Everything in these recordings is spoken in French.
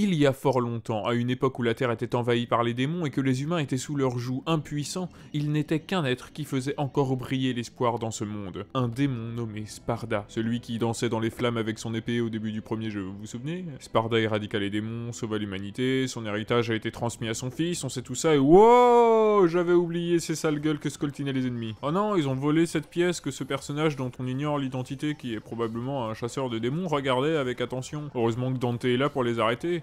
Il y a fort longtemps, à une époque où la Terre était envahie par les démons et que les humains étaient sous leur joug impuissants, il n'était qu'un être qui faisait encore briller l'espoir dans ce monde. Un démon nommé Sparda, celui qui dansait dans les flammes avec son épée au début du premier jeu, vous vous souvenez Sparda éradiqua les démons, sauva l'humanité, son héritage a été transmis à son fils, on sait tout ça et wow J'avais oublié ces sales gueules que scoltinaient les ennemis. Oh non, ils ont volé cette pièce que ce personnage dont on ignore l'identité qui est probablement un chasseur de démons regardait avec attention. Heureusement que Dante est là pour les arrêter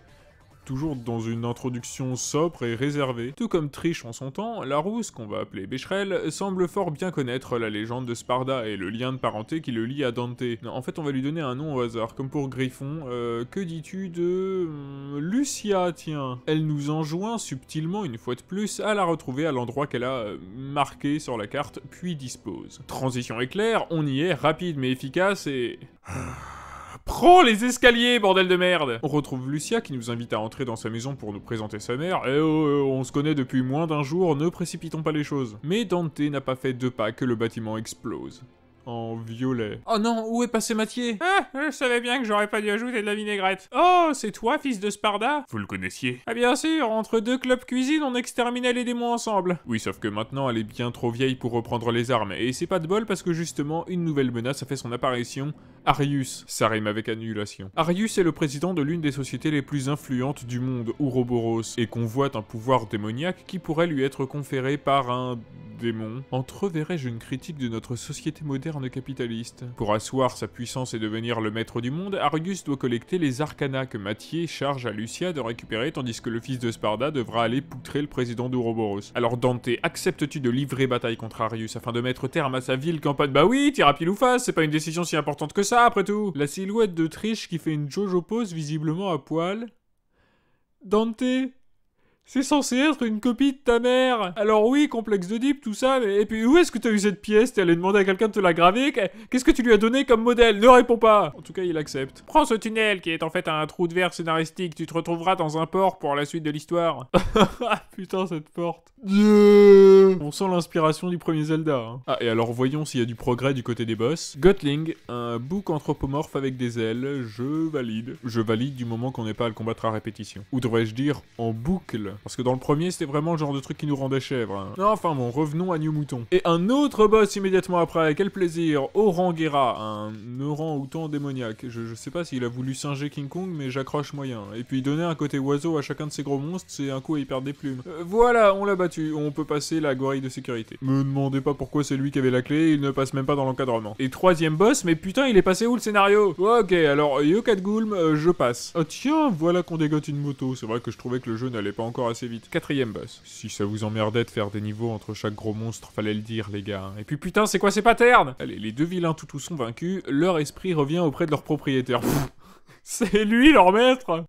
toujours dans une introduction sobre et réservée. Tout comme Triche en son temps, la rousse qu'on va appeler Becherel, semble fort bien connaître la légende de Sparda et le lien de parenté qui le lie à Dante. en fait, on va lui donner un nom au hasard, comme pour Griffon. Euh, que dis-tu de... Hum, Lucia, tiens Elle nous enjoint subtilement, une fois de plus, à la retrouver à l'endroit qu'elle a euh, marqué sur la carte, puis dispose. Transition éclair, on y est, rapide mais efficace et... Ah. Trop les escaliers, bordel de merde On retrouve Lucia qui nous invite à entrer dans sa maison pour nous présenter sa mère. Eh oh, eh oh, on se connaît depuis moins d'un jour, ne précipitons pas les choses. Mais Dante n'a pas fait deux pas que le bâtiment explose en violet. Oh non, où est passé Mathieu Ah, je savais bien que j'aurais pas dû ajouter de la vinaigrette. Oh, c'est toi, fils de Sparda Vous le connaissiez Ah bien sûr, entre deux clubs cuisine, on exterminait les démons ensemble. Oui, sauf que maintenant, elle est bien trop vieille pour reprendre les armes, et c'est pas de bol parce que justement, une nouvelle menace a fait son apparition, Arius, ça rime avec annulation. Arius est le président de l'une des sociétés les plus influentes du monde, Ouroboros, et convoite un pouvoir démoniaque qui pourrait lui être conféré par un démon, entreverrai-je une critique de notre société moderne capitaliste Pour asseoir sa puissance et devenir le maître du monde, Argus doit collecter les arcanas que Mathieu charge à Lucia de récupérer tandis que le fils de Sparda devra aller poutrer le président d'Ouroboros. Alors Dante, acceptes-tu de livrer bataille contre Arius afin de mettre terme à sa ville campagne Bah oui, tira pile ou face, c'est pas une décision si importante que ça après tout La silhouette de Triche qui fait une Jojo pose visiblement à poil... Dante, c'est censé être une copie de ta mère Alors oui, complexe de deep, tout ça, mais... Et puis où est-ce que t'as eu cette pièce T'es allé demander à quelqu'un de te la graver Qu'est-ce que tu lui as donné comme modèle Ne réponds pas En tout cas, il accepte. Prends ce tunnel, qui est en fait un trou de verre scénaristique. Tu te retrouveras dans un port pour la suite de l'histoire. Ah, putain, cette porte. Dieu On sent l'inspiration du premier Zelda. Hein. Ah, et alors voyons s'il y a du progrès du côté des boss. Gotling, un bouc anthropomorphe avec des ailes. Je valide. Je valide du moment qu'on n'est pas à le combattre à répétition. Ou devrais-je dire en boucle parce que dans le premier, c'était vraiment le genre de truc qui nous rendait chèvre. Hein. Enfin bon, revenons à New Mouton. Et un autre boss immédiatement après, quel plaisir Orangera, un orang-outan démoniaque. Je, sais pas s'il a voulu singer King Kong, mais j'accroche moyen. Et puis donner un côté oiseau à chacun de ces gros monstres, c'est un coup à y perdre des plumes. Euh, voilà, on l'a battu, on peut passer la gorille de sécurité. Me demandez pas pourquoi c'est lui qui avait la clé, il ne passe même pas dans l'encadrement. Et troisième boss, mais putain, il est passé où le scénario Ok, alors Yokat Gulm, euh, je passe. Ah tiens, voilà qu'on dégote une moto, c'est vrai que je trouvais que le jeu n'allait pas encore assez vite. Quatrième boss. Si ça vous emmerdait de faire des niveaux entre chaque gros monstre, fallait le dire, les gars. Hein. Et puis putain, c'est quoi ces patterns Allez, les deux vilains toutous sont vaincus, leur esprit revient auprès de leur propriétaire. c'est lui leur maître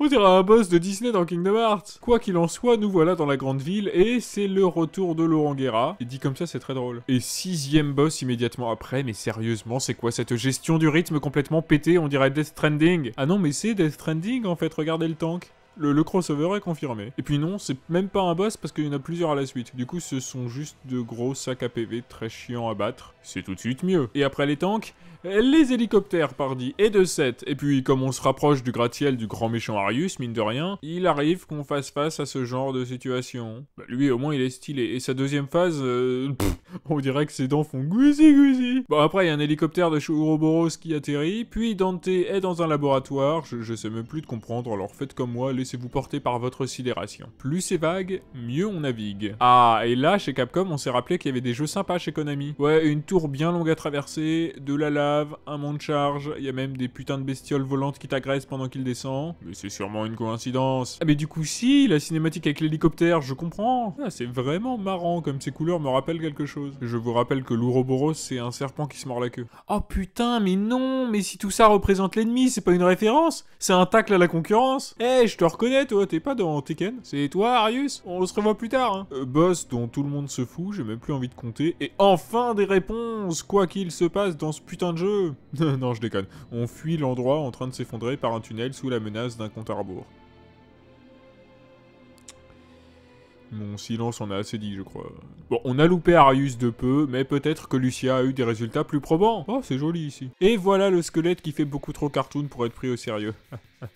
on dirait un boss de Disney dans Kingdom Hearts. Quoi qu'il en soit, nous voilà dans la grande ville et c'est le retour de Laurent il dit comme ça, c'est très drôle. Et sixième boss immédiatement après, mais sérieusement, c'est quoi cette gestion du rythme complètement pété On dirait Death Stranding. Ah non, mais c'est Death Stranding en fait, regardez le tank. Le, crossover est confirmé. Et puis non, c'est même pas un boss parce qu'il y en a plusieurs à la suite. Du coup, ce sont juste de gros sacs à PV très chiants à battre. C'est tout de suite mieux. Et après les tanks, les hélicoptères, pardi, et de 7. Et puis, comme on se rapproche du gratte-ciel du grand méchant Arius, mine de rien, il arrive qu'on fasse face à ce genre de situation. Bah, lui, au moins, il est stylé. Et sa deuxième phase, euh, on dirait que ses dents font gousi gousi. Bon, après, il y a un hélicoptère de Chouroboros qui atterrit, puis Dante est dans un laboratoire, je, je sais même plus de comprendre, alors faites comme moi, laissez-vous porter par votre sidération. Plus c'est vague, mieux on navigue. Ah, et là, chez Capcom, on s'est rappelé qu'il y avait des jeux sympas chez Konami. Ouais, une tour bien longue à traverser, de la lave, un mont de charge, il y a même des putains de bestioles volantes qui t'agressent pendant qu'il descend. Mais c'est sûrement une coïncidence. Ah, mais du coup, si, la cinématique avec l'hélicoptère, je comprends. Ah, c'est vraiment marrant, comme ces couleurs me rappellent quelque chose. Je vous rappelle que l'ouroboros, c'est un serpent qui se mord la queue. Oh putain, mais non Mais si tout ça représente l'ennemi, c'est pas une référence C'est un tacle à la concurrence Eh, je te reconnais, toi, t'es pas dans Tekken C'est toi, Arius On se revoit plus tard, hein. euh, Boss dont tout le monde se fout, j'ai même plus envie de compter. Et enfin des réponses, quoi qu'il se passe dans ce putain de jeu Non, je déconne. On fuit l'endroit en train de s'effondrer par un tunnel sous la menace d'un compte à rebours. Mon silence en a assez dit, je crois. Bon, on a loupé Arius de peu, mais peut-être que Lucia a eu des résultats plus probants. Oh, c'est joli ici. Et voilà le squelette qui fait beaucoup trop cartoon pour être pris au sérieux.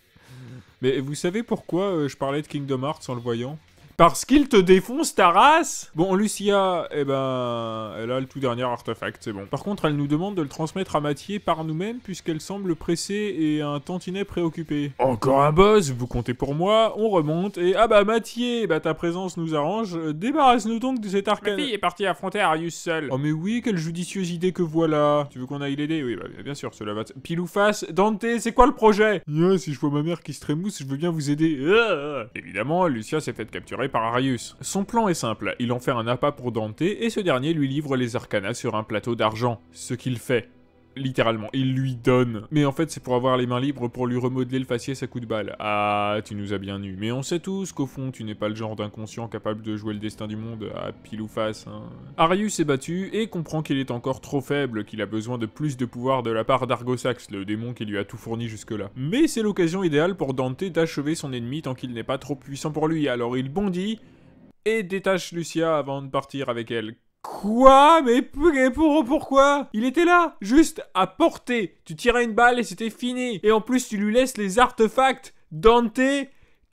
mais vous savez pourquoi euh, je parlais de Kingdom Hearts en le voyant parce qu'il te défonce ta race Bon, Lucia, eh ben, elle a le tout dernier artefact, c'est bon. Par contre, elle nous demande de le transmettre à Mathieu par nous-mêmes, puisqu'elle semble pressée et un tantinet préoccupé. Encore un boss, vous comptez pour moi, on remonte, et ah bah Mathieu, bah ta présence nous arrange, débarrasse-nous donc de cet arcane. Ma fille est partie affronter Arius seul. Oh mais oui, quelle judicieuse idée que voilà. Tu veux qu'on aille l'aider Oui, bah, bien sûr, cela va... Pile ou Dante, c'est quoi le projet si je vois ma mère qui se trémousse, je veux bien vous aider. Évidemment, Lucia s'est faite capturer par Arius. Son plan est simple, il en fait un appât pour Dante et ce dernier lui livre les Arcanas sur un plateau d'argent, ce qu'il fait. Littéralement, il lui donne. Mais en fait, c'est pour avoir les mains libres pour lui remodeler le faciès à coups de balle. Ah, tu nous as bien nus, Mais on sait tous qu'au fond, tu n'es pas le genre d'inconscient capable de jouer le destin du monde à pile ou face. Hein. Arius est battu et comprend qu'il est encore trop faible, qu'il a besoin de plus de pouvoir de la part d'Argosax, le démon qui lui a tout fourni jusque-là. Mais c'est l'occasion idéale pour Dante d'achever son ennemi tant qu'il n'est pas trop puissant pour lui, alors il bondit et détache Lucia avant de partir avec elle. Quoi Mais pour, pourquoi Il était là, juste à portée. Tu tirais une balle et c'était fini. Et en plus, tu lui laisses les artefacts. Dante,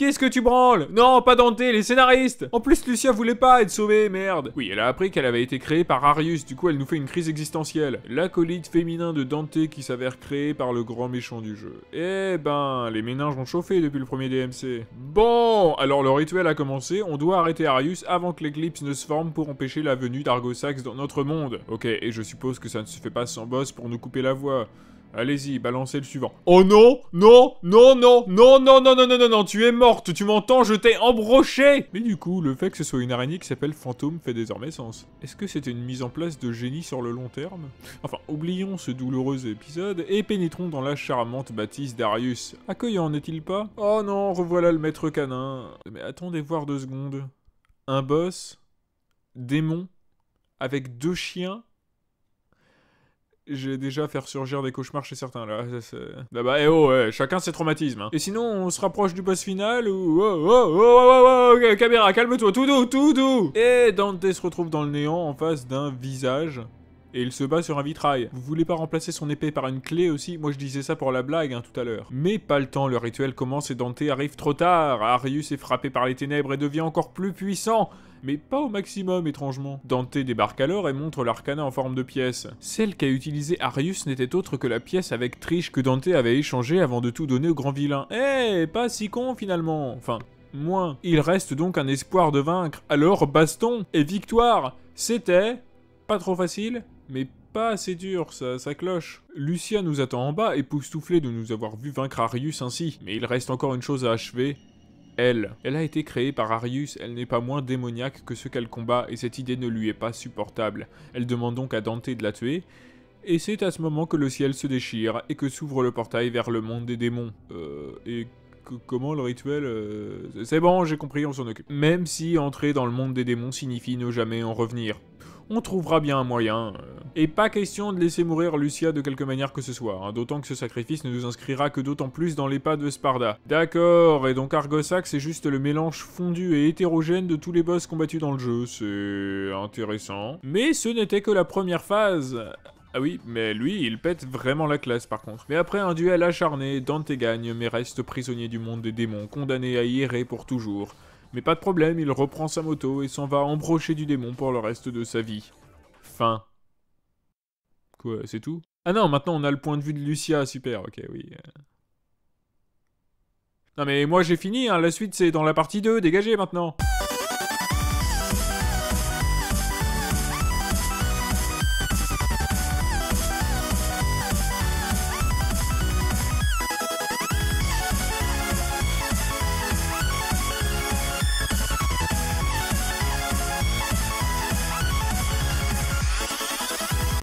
Qu'est-ce que tu branles Non, pas Dante, les scénaristes En plus, Lucia voulait pas être sauvée, merde Oui, elle a appris qu'elle avait été créée par Arius, du coup elle nous fait une crise existentielle. L'acolyte féminin de Dante qui s'avère créé par le grand méchant du jeu. Eh ben, les méninges ont chauffé depuis le premier DMC. Bon, alors le rituel a commencé, on doit arrêter Arius avant que l'éclipse ne se forme pour empêcher la venue d'Argosax dans notre monde. Ok, et je suppose que ça ne se fait pas sans boss pour nous couper la voie. Allez-y, balancez le suivant. Oh non Non Non Non Non Non Non Non Non Non Non Tu es morte Tu m'entends Je t'ai embroché Mais du coup, le fait que ce soit une araignée qui s'appelle fantôme fait désormais sens. Est-ce que c'était une mise en place de génie sur le long terme Enfin, oublions ce douloureux épisode et pénétrons dans la charmante bâtisse d'Arius. Accueillant, n'est-il pas Oh non, revoilà le maître canin. Mais attendez voir deux secondes. Un boss Démon Avec deux chiens j'ai déjà faire surgir des cauchemars chez certains, là. Là-bas, eh oh, chacun ses traumatismes. Hein. Et sinon, on se rapproche du boss final ou... Oh, oh, oh, oh, oh, caméra, calme-toi, tout doux, tout doux Et Dante se retrouve dans le néant en face d'un visage et il se bat sur un vitrail. Vous voulez pas remplacer son épée par une clé aussi Moi je disais ça pour la blague hein, tout à l'heure. Mais pas le temps, le rituel commence et Dante arrive trop tard. Arius est frappé par les ténèbres et devient encore plus puissant mais pas au maximum étrangement. Dante débarque alors et montre l'arcana en forme de pièce. Celle qu'a utilisée Arius n'était autre que la pièce avec triche que Dante avait échangée avant de tout donner au grand vilain. Eh, pas si con finalement Enfin, moins. Il reste donc un espoir de vaincre, alors baston et victoire C'était... pas trop facile, mais pas assez dur, ça, ça cloche. Lucia nous attend en bas, époustouflée de nous avoir vu vaincre Arius ainsi, mais il reste encore une chose à achever, elle. Elle a été créée par Arius, elle n'est pas moins démoniaque que ceux qu'elle combat et cette idée ne lui est pas supportable. Elle demande donc à Dante de la tuer, et c'est à ce moment que le ciel se déchire et que s'ouvre le portail vers le monde des démons. Euh, et comment le rituel euh, C'est bon, j'ai compris, on s'en occupe. Même si entrer dans le monde des démons signifie ne jamais en revenir on trouvera bien un moyen. Euh. Et pas question de laisser mourir Lucia de quelque manière que ce soit, hein, d'autant que ce sacrifice ne nous inscrira que d'autant plus dans les pas de Sparda. D'accord, et donc Argosac c'est juste le mélange fondu et hétérogène de tous les boss combattus dans le jeu, c'est intéressant. Mais ce n'était que la première phase. Ah oui, mais lui, il pète vraiment la classe par contre. Mais après un duel acharné, Dante gagne, mais reste prisonnier du monde des démons, condamné à y errer pour toujours. Mais pas de problème, il reprend sa moto et s'en va embrocher du démon pour le reste de sa vie. Fin. Quoi, c'est tout Ah non, maintenant on a le point de vue de Lucia, super, ok, oui. Non mais moi j'ai fini, hein, la suite c'est dans la partie 2, dégagez maintenant